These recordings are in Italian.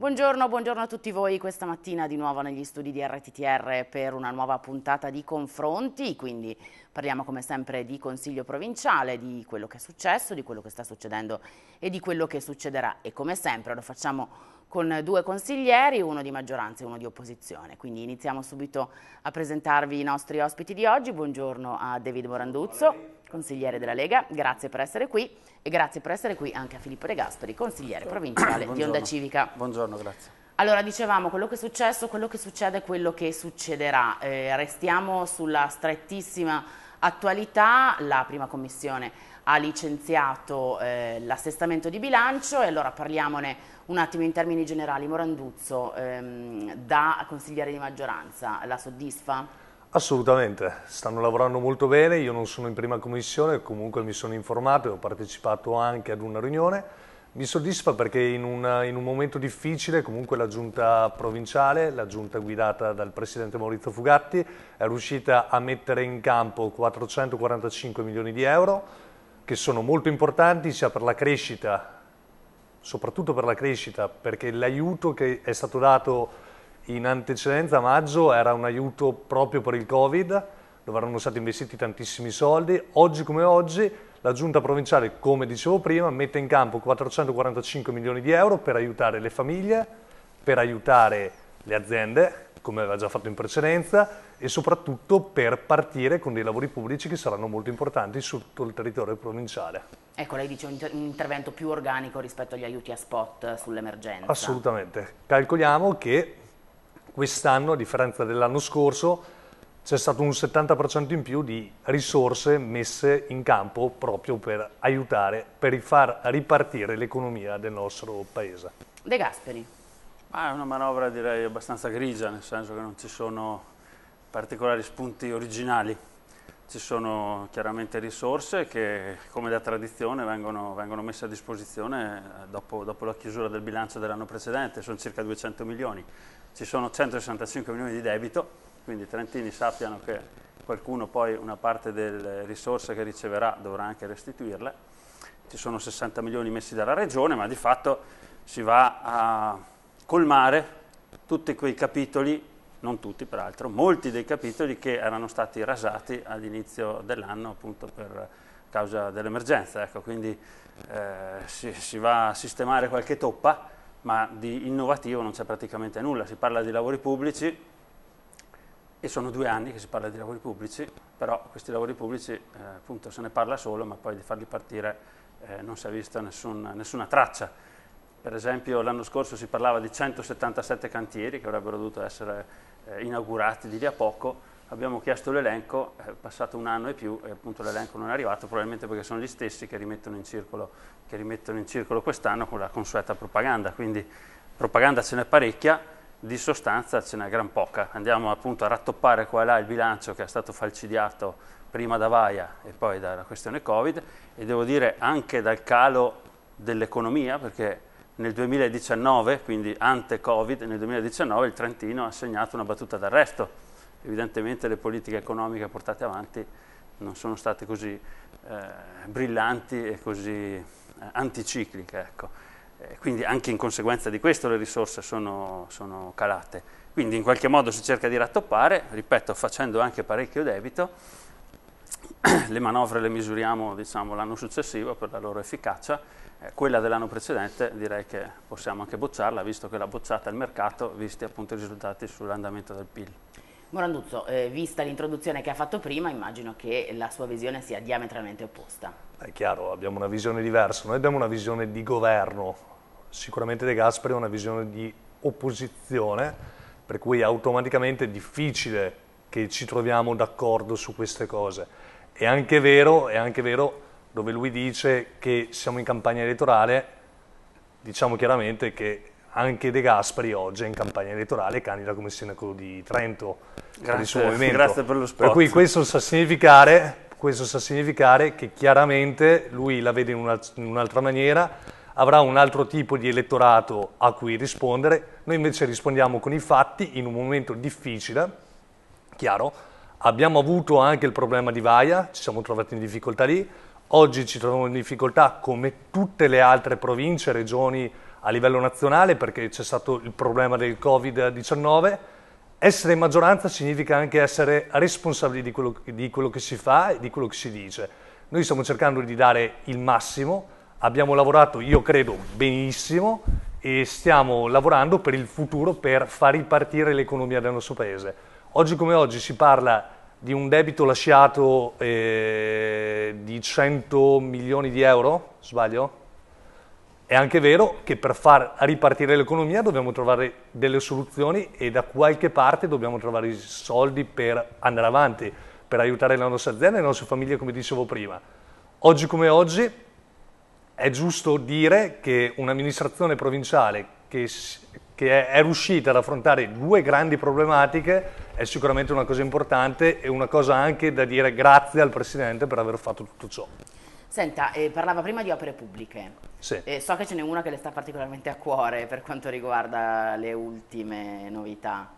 Buongiorno, buongiorno, a tutti voi questa mattina di nuovo negli studi di RTTR per una nuova puntata di confronti, quindi parliamo come sempre di Consiglio Provinciale, di quello che è successo, di quello che sta succedendo e di quello che succederà e come sempre lo facciamo con due consiglieri, uno di maggioranza e uno di opposizione. Quindi iniziamo subito a presentarvi i nostri ospiti di oggi. Buongiorno a David Moranduzzo consigliere della Lega, grazie per essere qui e grazie per essere qui anche a Filippo De Gasperi, consigliere provinciale di Onda Civica. Buongiorno, grazie. Allora, dicevamo, quello che è successo, quello che succede quello che succederà. Eh, restiamo sulla strettissima attualità, la prima commissione ha licenziato eh, l'assestamento di bilancio e allora parliamone un attimo in termini generali. Moranduzzo, ehm, da consigliere di maggioranza, la soddisfa? Assolutamente, stanno lavorando molto bene, io non sono in prima commissione, comunque mi sono informato e ho partecipato anche ad una riunione. Mi soddisfa perché in un, in un momento difficile comunque la giunta provinciale, la giunta guidata dal presidente Maurizio Fugatti, è riuscita a mettere in campo 445 milioni di euro che sono molto importanti sia per la crescita, soprattutto per la crescita, perché l'aiuto che è stato dato in antecedenza a maggio era un aiuto proprio per il Covid, dove erano stati investiti tantissimi soldi. Oggi come oggi la giunta provinciale, come dicevo prima, mette in campo 445 milioni di euro per aiutare le famiglie, per aiutare le aziende, come aveva già fatto in precedenza, e soprattutto per partire con dei lavori pubblici che saranno molto importanti su tutto il territorio provinciale. Ecco, lei dice un intervento più organico rispetto agli aiuti a spot sull'emergenza. Assolutamente. Calcoliamo che quest'anno, a differenza dell'anno scorso, c'è stato un 70% in più di risorse messe in campo proprio per aiutare, per far ripartire l'economia del nostro paese. De Gasperi. Ma è una manovra direi abbastanza grigia, nel senso che non ci sono particolari spunti originali. Ci sono chiaramente risorse che, come da tradizione, vengono, vengono messe a disposizione eh, dopo, dopo, la chiusura del bilancio dell'anno precedente, sono circa 200 milioni. Ci sono 165 milioni di debito, quindi i trentini sappiano che qualcuno poi una parte delle risorse che riceverà dovrà anche restituirle. Ci sono 60 milioni messi dalla Regione, ma di fatto si va a colmare tutti quei capitoli non tutti peraltro, molti dei capitoli che erano stati rasati all'inizio dell'anno appunto per causa dell'emergenza, ecco, quindi eh, si, si, va a sistemare qualche toppa, ma di innovativo non c'è praticamente nulla, si parla di lavori pubblici e sono due anni che si parla di lavori pubblici, però questi lavori pubblici eh, appunto se ne parla solo, ma poi di farli partire eh, non si è vista nessun, nessuna traccia. Per esempio l'anno scorso si parlava di 177 cantieri che avrebbero dovuto essere eh, inaugurati di lì a poco, abbiamo chiesto l'elenco, è passato un anno e più e appunto l'elenco non è arrivato, probabilmente perché sono gli stessi che rimettono in circolo, circolo quest'anno con la consueta propaganda, quindi propaganda ce n'è parecchia, di sostanza ce n'è gran poca. Andiamo appunto a rattoppare qua e là il bilancio che è stato falcidiato prima da Vaia e poi dalla questione Covid e devo dire anche dal calo dell'economia, perché nel 2019, quindi ante Covid, nel 2019 il Trentino ha segnato una battuta d'arresto. Evidentemente le politiche economiche portate avanti non sono state così eh, brillanti e così eh, anticicliche. Ecco. Eh, quindi anche in conseguenza di questo le risorse sono, sono calate. Quindi in qualche modo si cerca di rattoppare, ripeto, facendo anche parecchio debito. le manovre le misuriamo diciamo, l'anno successivo per la loro efficacia eh, quella dell'anno precedente direi che possiamo anche bocciarla, visto che l'ha bocciata il mercato, visti appunto i risultati sull'andamento del PIL. Moranduzzo, eh, vista l'introduzione che ha fatto prima, immagino che la sua visione sia diametralmente opposta. È chiaro, abbiamo una visione diversa. Noi abbiamo una visione di governo, sicuramente De Gasperi ha una visione di opposizione, per cui automaticamente è difficile che ci troviamo d'accordo su queste cose. È anche vero, è anche vero dove lui dice che siamo in campagna elettorale, diciamo chiaramente che anche De Gasperi oggi è in campagna elettorale e candida come sindaco di Trento grazie, per il suo movimento. Grazie per lo spazio. Per cui questo sa significare, questo sa significare che chiaramente lui la vede in un'altra maniera, avrà un altro tipo di elettorato a cui rispondere. Noi invece rispondiamo con i fatti in un momento difficile, chiaro. Abbiamo avuto anche il problema di Vaia, ci siamo trovati in difficoltà lì, Oggi ci troviamo in difficoltà come tutte le altre province, e regioni a livello nazionale perché c'è stato il problema del Covid-19. Essere in maggioranza significa anche essere responsabili di quello, di quello che si fa e di quello che si dice. Noi stiamo cercando di dare il massimo, abbiamo lavorato, io credo, benissimo e stiamo lavorando per il futuro per far ripartire l'economia del nostro paese. Oggi come oggi si parla di un debito lasciato eh, di 100 milioni di euro, sbaglio? È anche vero che per far ripartire l'economia dobbiamo trovare delle soluzioni e da qualche parte dobbiamo trovare i soldi per andare avanti, per aiutare la nostra azienda e le nostre famiglie, come dicevo prima. Oggi come oggi è giusto dire che un'amministrazione provinciale che, che è, è riuscita ad affrontare due grandi problematiche è sicuramente una cosa importante e una cosa anche da dire grazie al Presidente per aver fatto tutto ciò. Senta, eh, parlava prima di opere pubbliche. Sì. Eh, so che ce n'è una che le sta particolarmente a cuore per quanto riguarda le ultime novità.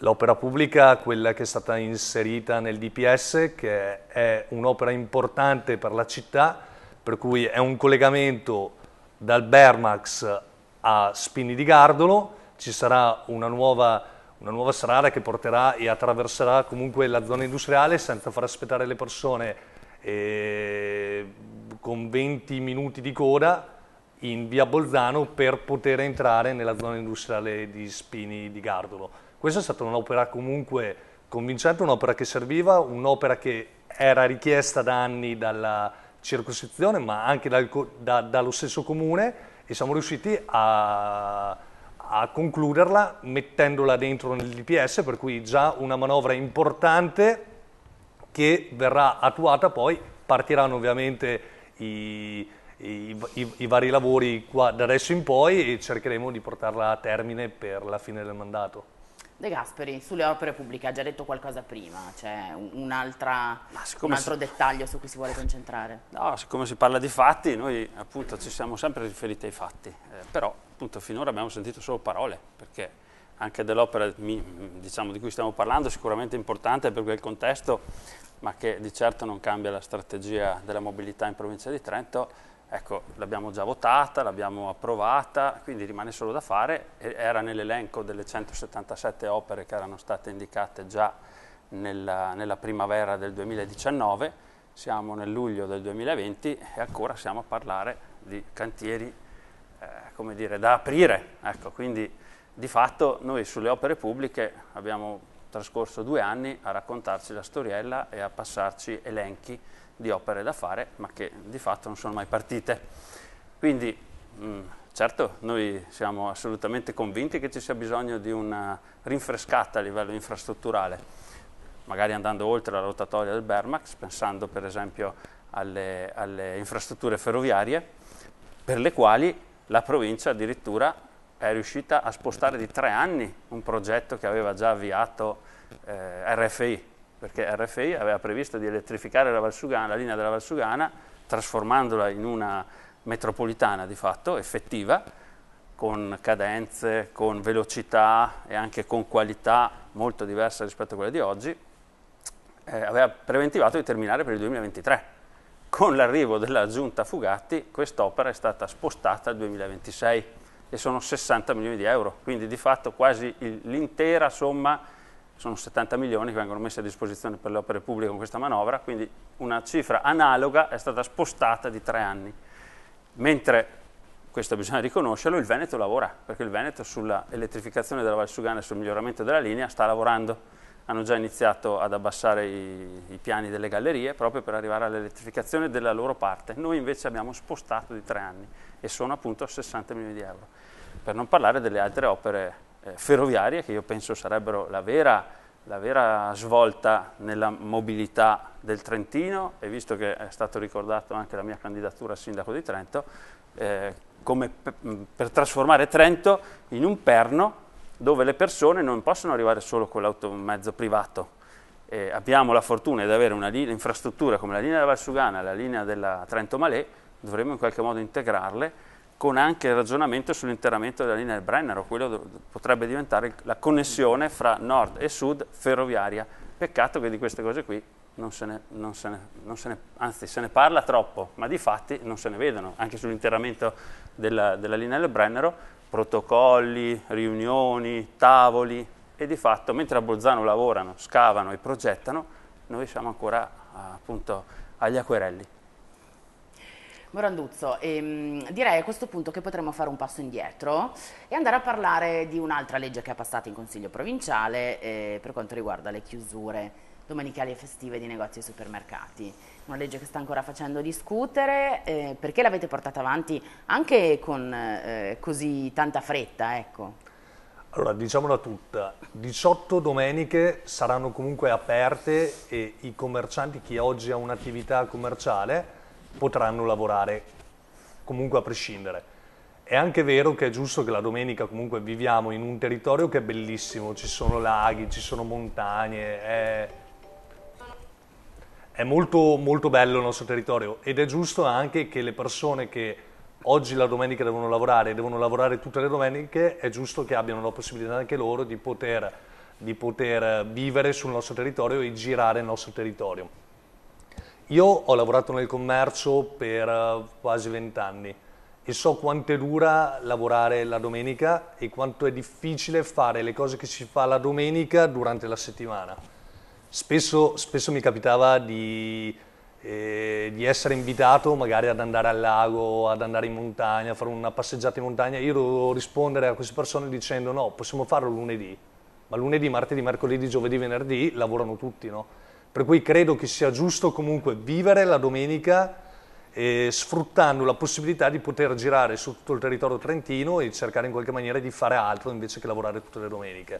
L'opera pubblica, quella che è stata inserita nel DPS, che è un'opera importante per la città, per cui è un collegamento dal Bermax a Spini di Gardolo, ci sarà una nuova una nuova strada che porterà e attraverserà comunque la zona industriale senza far aspettare le persone eh, con 20 minuti di coda in via Bolzano per poter entrare nella zona industriale di Spini di Gardolo. Questa è stata un'opera comunque convincente, un'opera che serviva, un'opera che era richiesta da anni dalla circoscrizione ma anche dal, da, dallo stesso comune e siamo riusciti a a concluderla mettendola dentro nell'IPS, per cui già una manovra importante che verrà attuata poi, partiranno ovviamente i, i, i, i vari lavori da adesso in poi e cercheremo di portarla a termine per la fine del mandato. De Gasperi sulle opere pubbliche ha già detto qualcosa prima, c'è un, altro si... dettaglio su cui si vuole concentrare. No, siccome si parla di fatti, noi appunto ci siamo sempre riferiti ai fatti, eh, però appunto finora abbiamo sentito solo parole, perché anche dell'opera diciamo, di cui stiamo parlando è sicuramente importante per quel contesto, ma che di certo non cambia la strategia della mobilità in provincia di Trento, Ecco, l'abbiamo già votata, l'abbiamo approvata, quindi rimane solo da fare, era nell'elenco delle 177 opere che erano state indicate già nella, nella primavera del 2019, siamo nel luglio del 2020 e ancora siamo a parlare di cantieri, eh, come dire, da aprire. Ecco, quindi di fatto noi sulle opere pubbliche abbiamo trascorso due anni a raccontarci la storiella e a passarci elenchi di opere da fare, ma che di fatto non sono mai partite. Quindi, mm, certo, noi siamo assolutamente convinti che ci sia bisogno di una rinfrescata a livello infrastrutturale, magari andando oltre la rotatoria del Bermax, pensando per esempio alle, alle infrastrutture ferroviarie, per le quali la provincia addirittura è riuscita a spostare di tre anni un progetto che aveva già avviato eh, RFI, perché RFI aveva previsto di elettrificare la, la linea della Valsugana trasformandola in una metropolitana di fatto effettiva, con cadenze, con velocità e anche con qualità molto diversa rispetto a quella di oggi, eh, aveva preventivato di terminare per il 2023. Con l'arrivo della giunta Fugatti quest'opera è stata spostata al 2026 e sono 60 milioni di euro, quindi di fatto quasi l'intera somma sono 70 milioni che vengono messi a disposizione per le opere pubbliche con questa manovra, quindi una cifra analoga è stata spostata di tre anni, mentre questo bisogna riconoscerlo, il Veneto lavora, perché il Veneto sulla elettrificazione della Valsugana e sul miglioramento della linea sta lavorando hanno già iniziato ad abbassare i, i piani delle gallerie proprio per arrivare all'elettrificazione della loro parte. Noi invece abbiamo spostato di tre anni e sono appunto 60 milioni di euro. Per non parlare delle altre opere eh, ferroviarie che io penso sarebbero la vera, la vera svolta nella mobilità del Trentino e visto che è stato ricordato anche la mia candidatura a sindaco di Trento, eh, come per trasformare Trento in un perno dove le persone non possono arrivare solo con l'automezzo privato. Eh, abbiamo la fortuna di avere una linea, infrastruttura come la linea della Valsugana e la linea della Trento-Malé, dovremmo in qualche modo integrarle con anche il ragionamento sull'interramento della linea del Brennero, quello potrebbe diventare la connessione fra nord e sud ferroviaria. Peccato che di queste cose qui non se ne, non se ne, non se ne anzi se ne parla troppo, ma di fatti non se ne vedono, anche sull'interramento della, della linea del Brennero protocolli, riunioni, tavoli e di fatto mentre a Bolzano lavorano, scavano e progettano, noi siamo ancora appunto agli acquerelli. Moranduzzo, ehm, direi a questo punto che potremmo fare un passo indietro e andare a parlare di un'altra legge che è passata in Consiglio Provinciale eh, per quanto riguarda le chiusure domenicali e festive di negozi e supermercati. Una legge che sta ancora facendo discutere, eh, perché l'avete portata avanti anche con eh, così tanta fretta? Ecco? Allora, diciamola tutta, 18 domeniche saranno comunque aperte e i commercianti, chi oggi ha un'attività commerciale, potranno lavorare comunque a prescindere. È anche vero che è giusto che la domenica comunque viviamo in un territorio che è bellissimo, ci sono laghi, ci sono montagne, è è molto, molto bello il nostro territorio ed è giusto anche che le persone che oggi la domenica devono lavorare e devono lavorare tutte le domeniche, è giusto che abbiano la possibilità anche loro di poter, di poter vivere sul nostro territorio e girare il nostro territorio. Io ho lavorato nel commercio per eh, quasi vent'anni e so quanto è dura lavorare la domenica e quanto è difficile fare le cose che si fa la domenica durante la settimana Spesso, spesso mi capitava di, eh, di, essere invitato magari ad andare al lago, ad andare in montagna, a fare una passeggiata in montagna. Io dovevo rispondere a queste persone dicendo no, possiamo farlo lunedì, ma lunedì, martedì, mercoledì, giovedì, venerdì lavorano tutti, no? Per cui credo che sia giusto comunque vivere la domenica eh, sfruttando la possibilità di poter girare su tutto il territorio trentino e cercare in qualche maniera di fare altro invece che lavorare tutte le domeniche.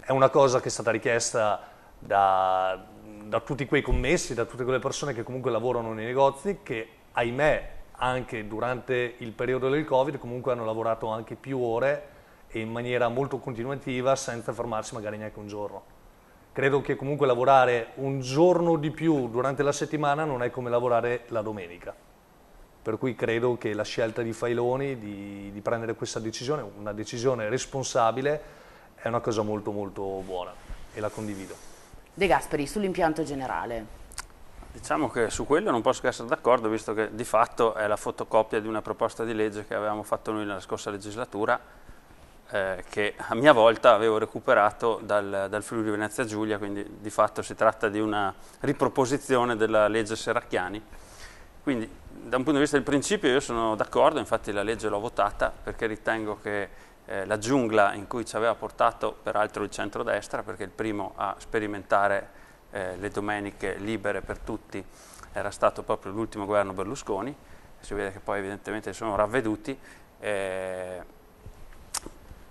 È una cosa che è stata richiesta da, da tutti quei commessi, da tutte quelle persone che comunque lavorano nei negozi, che ahimè anche durante il periodo del Covid comunque hanno lavorato anche più ore e in maniera molto continuativa senza fermarsi magari neanche un giorno. Credo che comunque lavorare un giorno di più durante la settimana non è come lavorare la domenica. Per cui credo che la scelta di Failoni di, di prendere questa decisione, una decisione responsabile, è una cosa molto molto buona e la condivido. De Gasperi, sull'impianto generale. Diciamo che su quello non posso che essere d'accordo, visto che di fatto è la fotocopia di una proposta di legge che avevamo fatto noi nella scorsa legislatura, eh, che a mia volta avevo recuperato dal, dal Friuli Venezia Giulia, quindi di fatto si tratta di una riproposizione della legge Serracchiani. Quindi da un punto di vista del principio io sono d'accordo, infatti la legge l'ho votata perché ritengo che eh, la giungla in cui ci aveva portato peraltro il centrodestra, perché il primo a sperimentare eh, le domeniche libere per tutti era stato proprio l'ultimo governo Berlusconi, si vede che poi evidentemente si sono ravveduti, eh,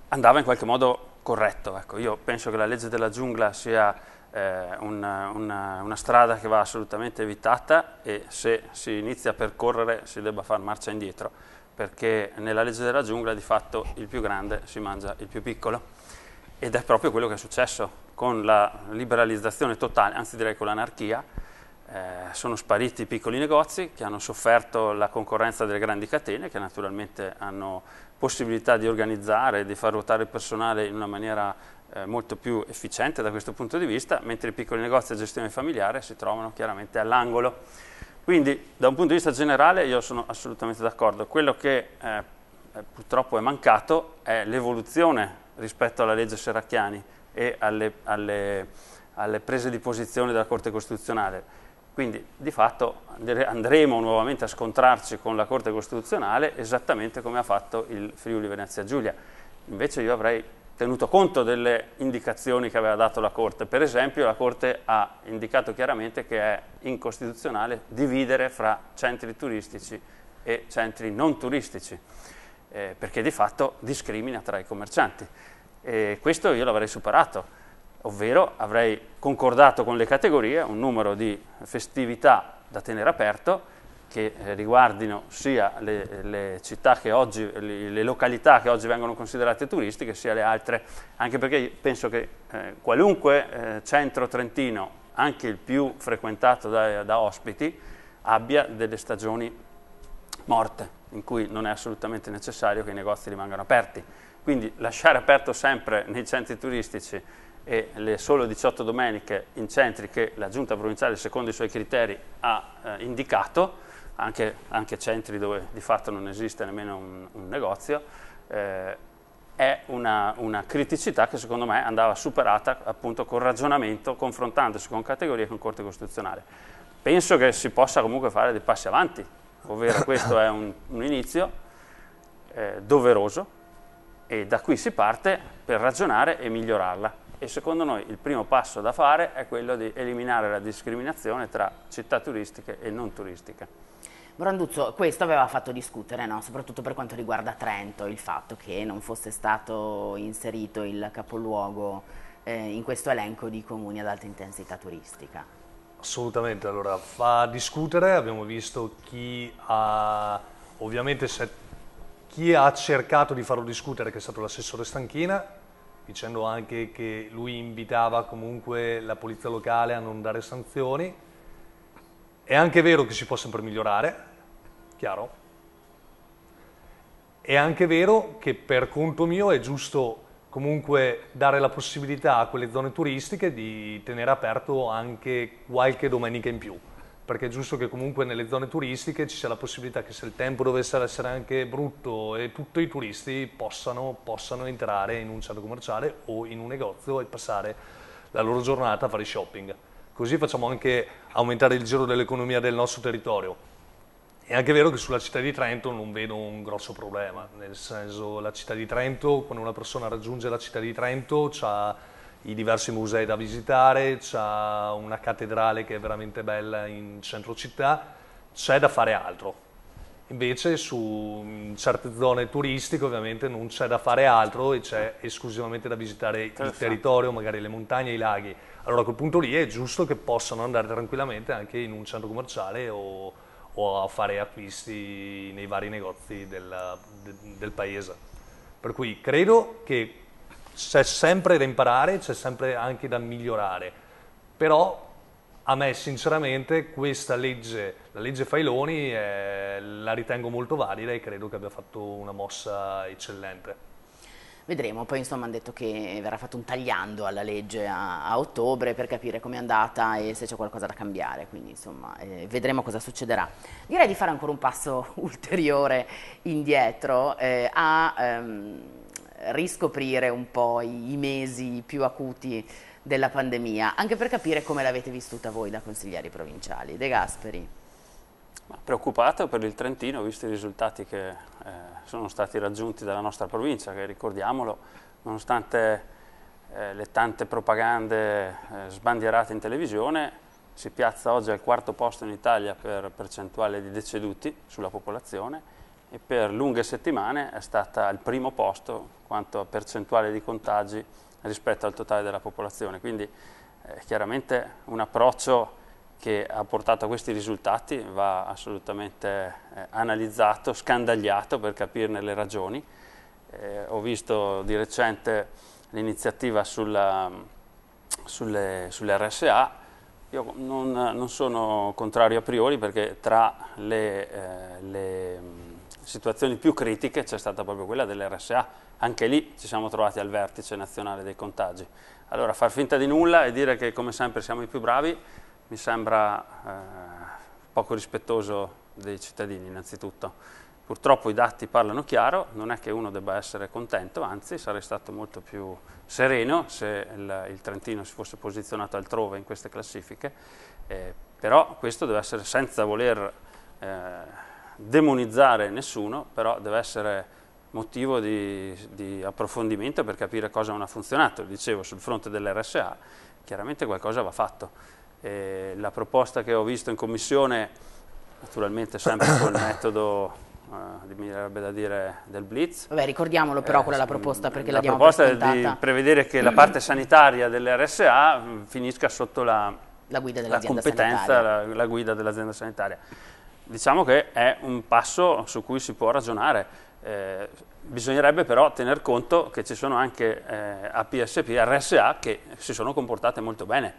andava in qualche modo corretto. Ecco, io penso che la legge della giungla sia eh, una, una, una, strada che va assolutamente evitata e se si inizia a percorrere si debba far marcia indietro perché nella legge della giungla di fatto il più grande si mangia il più piccolo ed è proprio quello che è successo con la liberalizzazione totale, anzi direi con l'anarchia, eh, sono spariti i piccoli negozi che hanno sofferto la concorrenza delle grandi catene che naturalmente hanno possibilità di organizzare, di far ruotare il personale in una maniera eh, molto più efficiente da questo punto di vista, mentre i piccoli negozi a gestione familiare si trovano chiaramente all'angolo. Quindi da un punto di vista generale io sono assolutamente d'accordo, quello che eh, eh, purtroppo è mancato è l'evoluzione rispetto alla legge Serracchiani e alle, alle, alle prese di posizione della Corte Costituzionale. Quindi di fatto andremo nuovamente a scontrarci con la Corte Costituzionale esattamente come ha fatto il Friuli Venezia Giulia. Invece io avrei tenuto conto delle indicazioni che aveva dato la Corte. Per esempio la Corte ha indicato chiaramente che è incostituzionale dividere fra centri turistici e centri non turistici, eh, perché di fatto discrimina tra i commercianti. E questo io l'avrei superato, ovvero avrei concordato con le categorie un numero di festività da tenere aperto che eh, riguardino sia le, le, che oggi, le, le, località che oggi vengono considerate turistiche, sia le altre, anche perché penso che eh, qualunque eh, centro trentino, anche il più frequentato da, da, ospiti, abbia delle stagioni morte, in cui non è assolutamente necessario che i negozi rimangano aperti. Quindi lasciare aperto sempre nei centri turistici e le solo 18 domeniche in centri che la giunta provinciale, secondo i suoi criteri, ha eh, indicato, anche, anche, centri dove di fatto non esiste nemmeno un, un negozio, eh, è una, una, criticità che secondo me andava superata appunto con ragionamento, confrontandosi con categorie e con Corte Costituzionale. Penso che si possa comunque fare dei passi avanti, ovvero questo è un, un inizio eh, doveroso e da qui si parte per ragionare e migliorarla. E secondo noi il primo passo da fare è quello di eliminare la discriminazione tra città turistiche e non turistiche. Branduzzo, questo aveva fatto discutere, no? soprattutto per quanto riguarda Trento, il fatto che non fosse stato inserito il capoluogo eh, in questo elenco di comuni ad alta intensità turistica. Assolutamente, allora fa discutere, abbiamo visto chi ha, ovviamente chi ha cercato di farlo discutere, che è stato l'assessore Stanchina, dicendo anche che lui invitava comunque la polizia locale a non dare sanzioni, è anche vero che si può sempre migliorare, chiaro? È anche vero che per conto mio è giusto comunque dare la possibilità a quelle zone turistiche di tenere aperto anche qualche domenica in più, perché è giusto che comunque nelle zone turistiche ci sia la possibilità che se il tempo dovesse essere anche brutto e tutti i turisti possano, possano entrare in un centro commerciale o in un negozio e passare la loro giornata a fare shopping. Così facciamo anche aumentare il giro dell'economia del nostro territorio. È anche vero che sulla città di Trento non vedo un grosso problema, nel senso la città di Trento, quando una persona raggiunge la città di Trento, ha i diversi musei da visitare, ha una cattedrale che è veramente bella in centro città, c'è da fare altro, Invece su mm, certe zone turistiche ovviamente non c'è da fare altro e c'è esclusivamente da visitare il territorio, magari le montagne i laghi. Allora a quel punto lì è giusto che possano andare tranquillamente anche in un centro commerciale o, o a fare acquisti nei vari negozi della, de, del paese. Per cui credo che c'è sempre da imparare, c'è sempre anche da migliorare, però a me sinceramente questa legge, la legge Failoni, eh, la ritengo molto valida e credo che abbia fatto una mossa eccellente. Vedremo, poi insomma hanno detto che verrà fatto un tagliando alla legge a, a ottobre per capire com'è andata e se c'è qualcosa da cambiare, quindi insomma eh, vedremo cosa succederà. Direi di fare ancora un passo ulteriore indietro eh, a ehm, riscoprire un po' i, i mesi più acuti della pandemia, anche per capire come l'avete vissuta voi da consiglieri provinciali. De Gasperi. Preoccupato per il Trentino, visto i risultati che eh, sono stati raggiunti dalla nostra provincia, che ricordiamolo, nonostante eh, le tante propagande eh, sbandierate in televisione, si piazza oggi al quarto posto in Italia per percentuale di deceduti sulla popolazione e per lunghe settimane è stata al primo posto quanto a percentuale di contagi rispetto al totale della popolazione. Quindi eh, chiaramente un approccio che ha portato a questi risultati va assolutamente eh, analizzato, scandagliato per capirne le ragioni. Eh, ho visto di recente l'iniziativa sulle, sulle, RSA, io non, non, sono contrario a priori perché tra le, eh, le mm, situazioni più critiche c'è stata proprio quella dell'RSA anche lì ci siamo trovati al vertice nazionale dei contagi. Allora far finta di nulla e dire che come sempre siamo i più bravi mi sembra eh, poco rispettoso dei cittadini innanzitutto. Purtroppo i dati parlano chiaro, non è che uno debba essere contento, anzi sarei stato molto più sereno se il, il Trentino si fosse posizionato altrove in queste classifiche, eh, però questo deve essere senza voler eh, demonizzare nessuno, però deve essere motivo di, di, approfondimento per capire cosa non ha funzionato. Dicevo, sul fronte dell'RSA chiaramente qualcosa va fatto. E la proposta che ho visto in commissione, naturalmente sempre col metodo Uh, mi verrebbe da dire del blitz. Vabbè, ricordiamolo però eh, quella è la proposta perché la La proposta è di prevedere che la parte sanitaria dell'RSA mm, finisca sotto la, la guida dell'azienda sanitaria. La, la guida dell'azienda sanitaria. Diciamo che è un passo su cui si può ragionare eh, bisognerebbe però tener conto che ci sono anche eh, APSP e RSA che si sono comportate molto bene,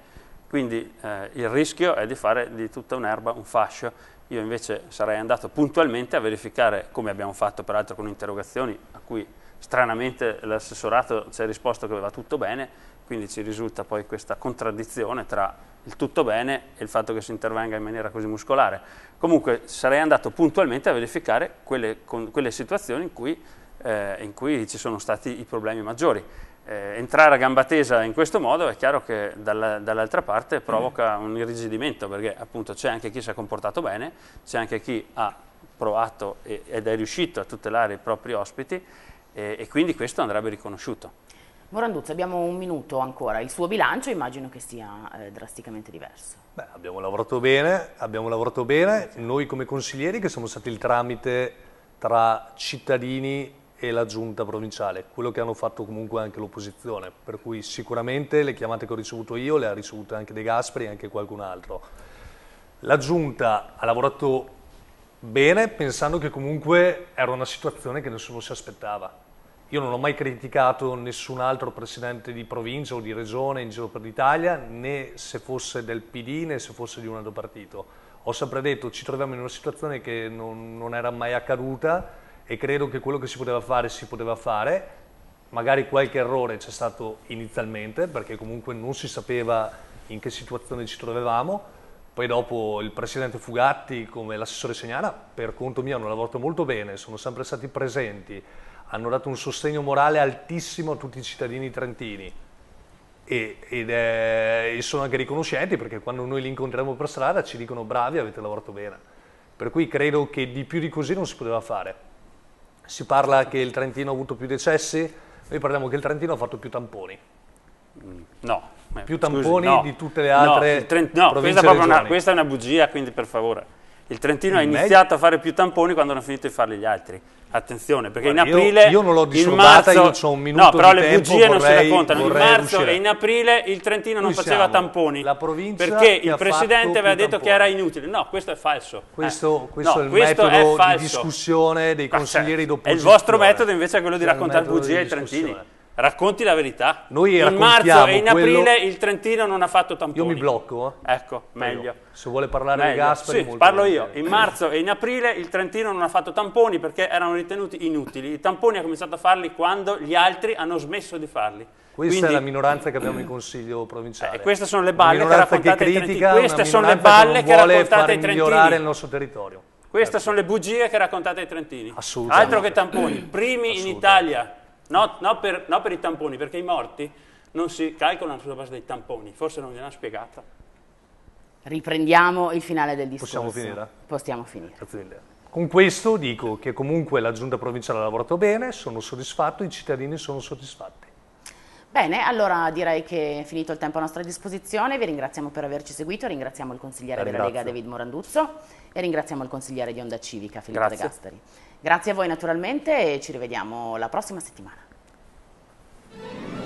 quindi eh, il rischio è di fare di tutta un'erba un fascio. Io invece sarei andato puntualmente a verificare, come abbiamo fatto peraltro con interrogazioni a cui stranamente l'assessorato ci ha risposto che va tutto bene, quindi ci risulta poi questa contraddizione tra il tutto bene e il fatto che si intervenga in maniera così muscolare. Comunque sarei andato puntualmente a verificare quelle, con, quelle situazioni in cui, eh, in cui, ci sono stati i problemi maggiori. Eh, entrare a gamba tesa in questo modo è chiaro che dalla, dall'altra parte provoca un irrigidimento perché appunto c'è anche chi si è comportato bene, c'è anche chi ha provato ed è riuscito a tutelare i propri ospiti e, e quindi questo andrebbe riconosciuto. Moranduzzi, abbiamo un minuto ancora. Il suo bilancio immagino che sia eh, drasticamente diverso. Beh, abbiamo lavorato bene, abbiamo lavorato bene. Noi come consiglieri che siamo stati il tramite tra cittadini e la giunta provinciale, quello che hanno fatto comunque anche l'opposizione, per cui sicuramente le chiamate che ho ricevuto io le ha ricevute anche De Gasperi e anche qualcun altro. La giunta ha lavorato bene pensando che comunque era una situazione che nessuno si aspettava io non ho mai criticato nessun altro presidente di provincia o di regione in giro per l'Italia, né se fosse del PD né se fosse di un altro partito. Ho sempre detto ci troviamo in una situazione che non, non era mai accaduta e credo che quello che si poteva fare si poteva fare. Magari qualche errore c'è stato inizialmente perché comunque non si sapeva in che situazione ci trovavamo. Poi dopo il presidente Fugatti come l'assessore Segnana per conto mio hanno lavorato molto bene, sono sempre stati presenti hanno dato un sostegno morale altissimo a tutti i cittadini trentini e, ed, eh, e sono anche riconoscenti perché quando noi li incontriamo per strada ci dicono bravi, avete lavorato bene. Per cui credo che di più di così non si poteva fare. Si parla che il Trentino ha avuto più decessi, noi parliamo che il Trentino ha fatto più tamponi. Mm, no. Più tamponi Scusi, no, di tutte le altre no, Trent, no, questa una, questa è una bugia, quindi per favore. Il Trentino ha iniziato a fare più tamponi quando hanno finito di farli gli altri. Attenzione, perché Guarda, in aprile. Io, io non l'ho disturbata, marzo, io ho un minuto. No, però le tempo, bugie vorrei, non si raccontano. In marzo riuscire. e in aprile il Trentino Noi non faceva tamponi. perché il presidente aveva detto tamponi. che era inutile. No, questo è falso. Questo, eh, questo no, è il metodo è di discussione dei ah, cioè, consiglieri d'opposizione. E il vostro metodo invece è quello di cioè raccontare bugie ai trentini. Racconti la verità. Noi in marzo e in quello... aprile il Trentino non ha fatto tamponi. Io mi blocco. Eh. Ecco, meglio. Se vuole parlare meglio. di Gasperi... Sì, parlo io. In marzo e in aprile il Trentino non ha fatto tamponi perché erano ritenuti inutili. I tamponi ha cominciato a farli quando gli altri hanno smesso di farli. Questa Quindi, è la minoranza che abbiamo in consiglio provinciale. Eh, queste sono le balle che raccontate che critica, ai Queste sono le balle che, che raccontate ai trentini. migliorare il nostro territorio. Queste certo. sono le bugie che raccontate ai trentini. Assolutamente. Altro che tamponi. Primi in Italia No, no, per, no, per, i tamponi, perché i morti non si calcolano sulla base dei tamponi, forse non gliel'hanno spiegata. Riprendiamo il finale del discorso. Possiamo finire? Possiamo finire. Grazie mille. Con questo dico che comunque la giunta provinciale ha lavorato bene, sono soddisfatto, i cittadini sono soddisfatti. Bene, allora direi che è finito il tempo a nostra disposizione, vi ringraziamo per averci seguito, ringraziamo il consigliere della Lega David Moranduzzo e ringraziamo il consigliere di Onda Civica Filippo Grazie. De Gasteri. Grazie a voi naturalmente e ci rivediamo la prossima settimana.